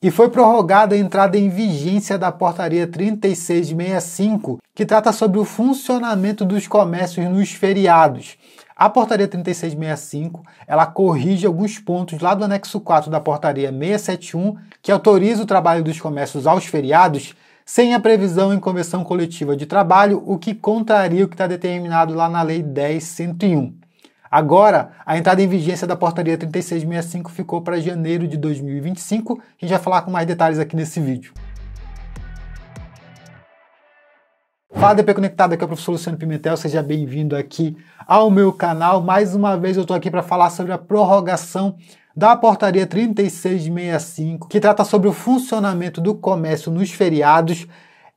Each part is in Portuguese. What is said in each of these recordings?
e foi prorrogada a entrada em vigência da Portaria 3665, que trata sobre o funcionamento dos comércios nos feriados. A Portaria 3665, ela corrige alguns pontos lá do anexo 4 da Portaria 671, que autoriza o trabalho dos comércios aos feriados, sem a previsão em convenção coletiva de trabalho, o que contraria o que está determinado lá na Lei 10101. Agora, a entrada em vigência da Portaria 3665 ficou para janeiro de 2025. A gente vai falar com mais detalhes aqui nesse vídeo. Fala DP Conectado, aqui é o professor Luciano Pimentel, seja bem-vindo aqui ao meu canal. Mais uma vez eu estou aqui para falar sobre a prorrogação da portaria 3665, que trata sobre o funcionamento do comércio nos feriados.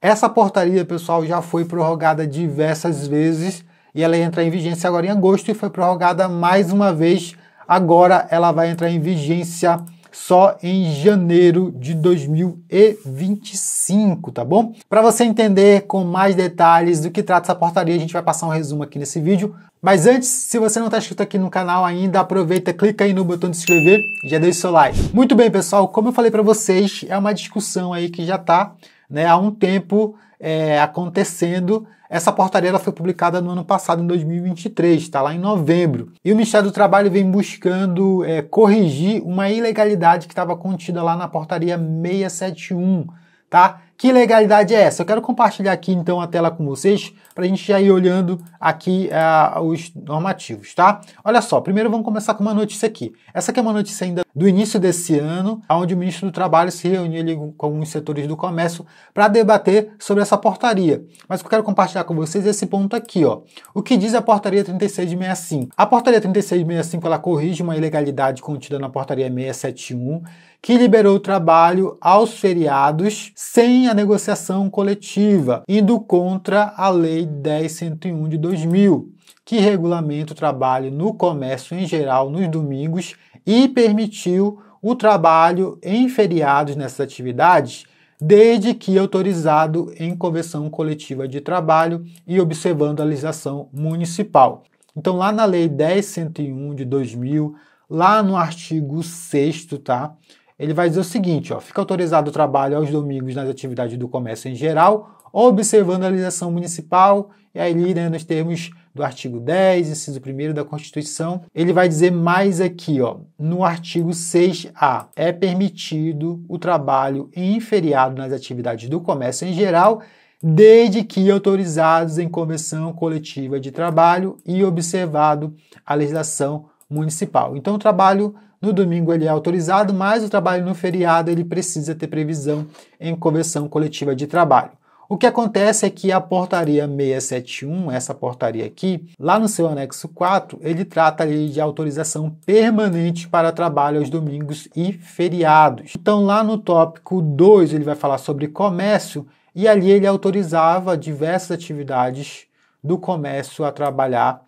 Essa portaria, pessoal, já foi prorrogada diversas vezes e ela ia entrar em vigência agora em agosto e foi prorrogada mais uma vez. Agora ela vai entrar em vigência só em janeiro de 2025, tá bom? Para você entender com mais detalhes do que trata essa portaria, a gente vai passar um resumo aqui nesse vídeo. Mas antes, se você não está inscrito aqui no canal ainda, aproveita, clica aí no botão de se inscrever e já deixa o seu like. Muito bem, pessoal, como eu falei para vocês, é uma discussão aí que já está né, há um tempo é, acontecendo. Essa portaria ela foi publicada no ano passado, em 2023, está lá em novembro. E o Ministério do Trabalho vem buscando é, corrigir uma ilegalidade que estava contida lá na portaria 671, tá? Que legalidade é essa? Eu quero compartilhar aqui então a tela com vocês para a gente já ir olhando aqui uh, os normativos, tá? Olha só, primeiro vamos começar com uma notícia aqui. Essa aqui é uma notícia ainda do início desse ano, onde o ministro do Trabalho se reuniu com alguns setores do comércio para debater sobre essa portaria. Mas o que eu quero compartilhar com vocês é esse ponto aqui, ó. O que diz a portaria 3665? A portaria 3665 ela corrige uma ilegalidade contida na portaria 671, que liberou o trabalho aos feriados sem a negociação coletiva, indo contra a Lei 10.101 de 2000, que regulamenta o trabalho no comércio em geral nos domingos e permitiu o trabalho em feriados nessas atividades, desde que autorizado em convenção coletiva de trabalho e observando a legislação municipal. Então, lá na Lei 10.101 de 2000, lá no artigo 6, tá? ele vai dizer o seguinte, ó, fica autorizado o trabalho aos domingos nas atividades do comércio em geral, observando a legislação municipal, e aí, né, nos termos do artigo 10, inciso 1 da Constituição, ele vai dizer mais aqui, ó, no artigo 6A, é permitido o trabalho em feriado nas atividades do comércio em geral, desde que autorizados em convenção coletiva de trabalho e observado a legislação municipal. Então, o trabalho no domingo ele é autorizado, mas o trabalho no feriado ele precisa ter previsão em convenção coletiva de trabalho. O que acontece é que a portaria 671, essa portaria aqui, lá no seu anexo 4, ele trata ali de autorização permanente para trabalho aos domingos e feriados. Então lá no tópico 2, ele vai falar sobre comércio e ali ele autorizava diversas atividades do comércio a trabalhar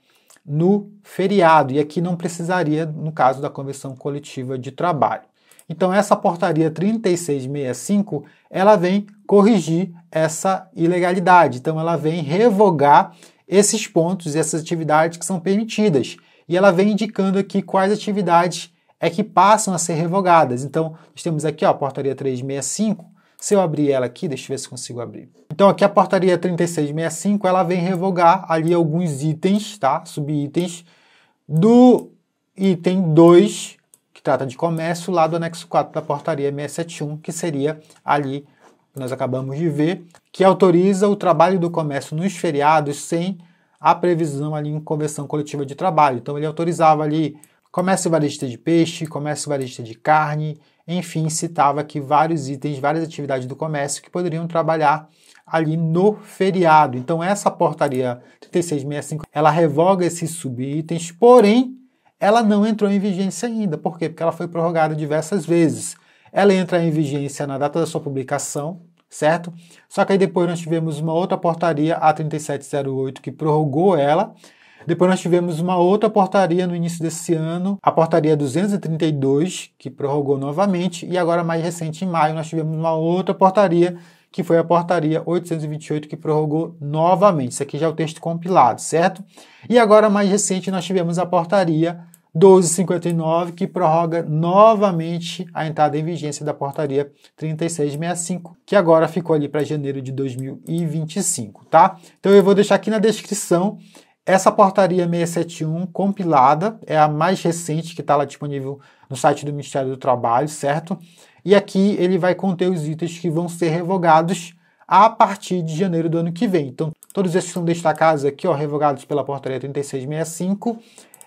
no feriado, e aqui não precisaria no caso da convenção coletiva de trabalho. Então essa portaria 3665, ela vem corrigir essa ilegalidade. Então ela vem revogar esses pontos e essas atividades que são permitidas. E ela vem indicando aqui quais atividades é que passam a ser revogadas. Então, nós temos aqui ó, a portaria 365, se eu abrir ela aqui, deixa eu ver se consigo abrir. Então aqui a portaria 3665, ela vem revogar ali alguns itens, tá? Subitens do item 2, que trata de comércio, lá do anexo 4 da portaria 671, que seria ali que nós acabamos de ver, que autoriza o trabalho do comércio nos feriados sem a previsão ali em convenção coletiva de trabalho. Então ele autorizava ali comércio varejista de peixe, comércio varejista de carne, enfim, citava aqui vários itens, várias atividades do comércio que poderiam trabalhar ali no feriado. Então essa portaria 3665, ela revoga esses subitens, porém ela não entrou em vigência ainda. Por quê? Porque ela foi prorrogada diversas vezes. Ela entra em vigência na data da sua publicação, certo? Só que aí depois nós tivemos uma outra portaria, a 3708, que prorrogou ela, depois nós tivemos uma outra portaria no início desse ano, a portaria 232, que prorrogou novamente, e agora mais recente em maio nós tivemos uma outra portaria que foi a portaria 828 que prorrogou novamente. Isso aqui já é o texto compilado, certo? E agora mais recente nós tivemos a portaria 1259 que prorroga novamente a entrada em vigência da portaria 3665, que agora ficou ali para janeiro de 2025, tá? Então eu vou deixar aqui na descrição essa portaria 671 compilada é a mais recente que está lá disponível no site do Ministério do Trabalho, certo? E aqui ele vai conter os itens que vão ser revogados a partir de janeiro do ano que vem. Então, todos esses são destacados aqui, ó, revogados pela portaria 3665.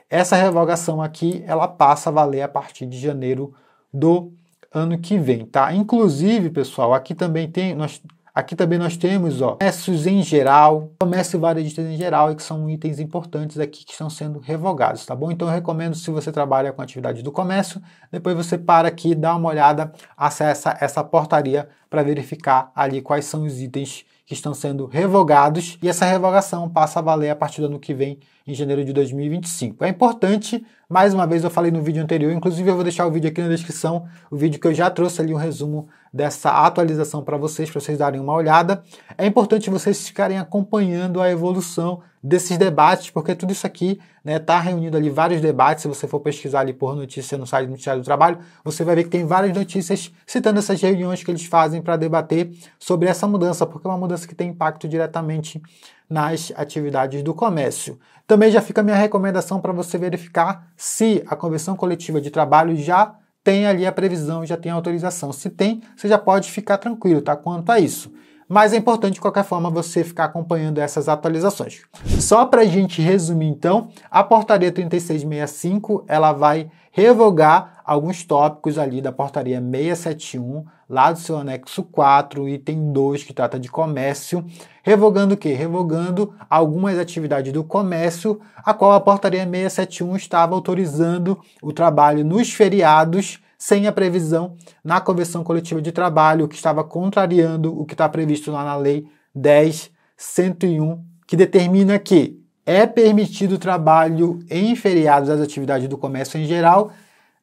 Essa revogação aqui, ela passa a valer a partir de janeiro do ano que vem, tá? Inclusive, pessoal, aqui também tem, nós Aqui também nós temos ó, comércios em geral, comércio varejista em geral, e que são itens importantes aqui que estão sendo revogados, tá bom? Então eu recomendo, se você trabalha com atividade do comércio, depois você para aqui, dá uma olhada, acessa essa portaria para verificar ali quais são os itens que estão sendo revogados, e essa revogação passa a valer a partir do ano que vem, em janeiro de 2025. É importante, mais uma vez eu falei no vídeo anterior, inclusive eu vou deixar o vídeo aqui na descrição, o vídeo que eu já trouxe ali um resumo dessa atualização para vocês, para vocês darem uma olhada. É importante vocês ficarem acompanhando a evolução desses debates, porque tudo isso aqui está né, tá reunindo ali vários debates. Se você for pesquisar ali por notícia no site do Ministério do Trabalho, você vai ver que tem várias notícias citando essas reuniões que eles fazem para debater sobre essa mudança, porque é uma mudança que tem impacto diretamente nas atividades do comércio. Também já fica a minha recomendação para você verificar se a convenção coletiva de trabalho já tem ali a previsão, já tem a autorização. Se tem, você já pode ficar tranquilo, tá? Quanto a isso. Mas é importante, de qualquer forma, você ficar acompanhando essas atualizações. Só para a gente resumir, então, a portaria 3665 ela vai revogar alguns tópicos ali da portaria 671, lá do seu anexo 4, item 2, que trata de comércio, revogando o quê? Revogando algumas atividades do comércio, a qual a portaria 671 estava autorizando o trabalho nos feriados sem a previsão na convenção coletiva de trabalho, que estava contrariando o que está previsto lá na lei 10.101, que determina que é permitido o trabalho em feriados das atividades do comércio em geral,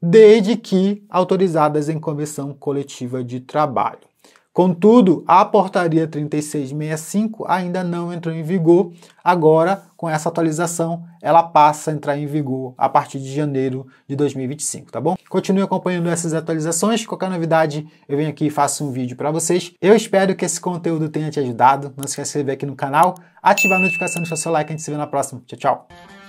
desde que autorizadas em convenção coletiva de trabalho. Contudo, a portaria 3665 ainda não entrou em vigor. Agora, com essa atualização, ela passa a entrar em vigor a partir de janeiro de 2025, tá bom? Continue acompanhando essas atualizações. Qualquer novidade, eu venho aqui e faço um vídeo para vocês. Eu espero que esse conteúdo tenha te ajudado. Não se esqueça de se inscrever aqui no canal, ativar a notificação, deixar seu like. A gente se vê na próxima. Tchau, tchau.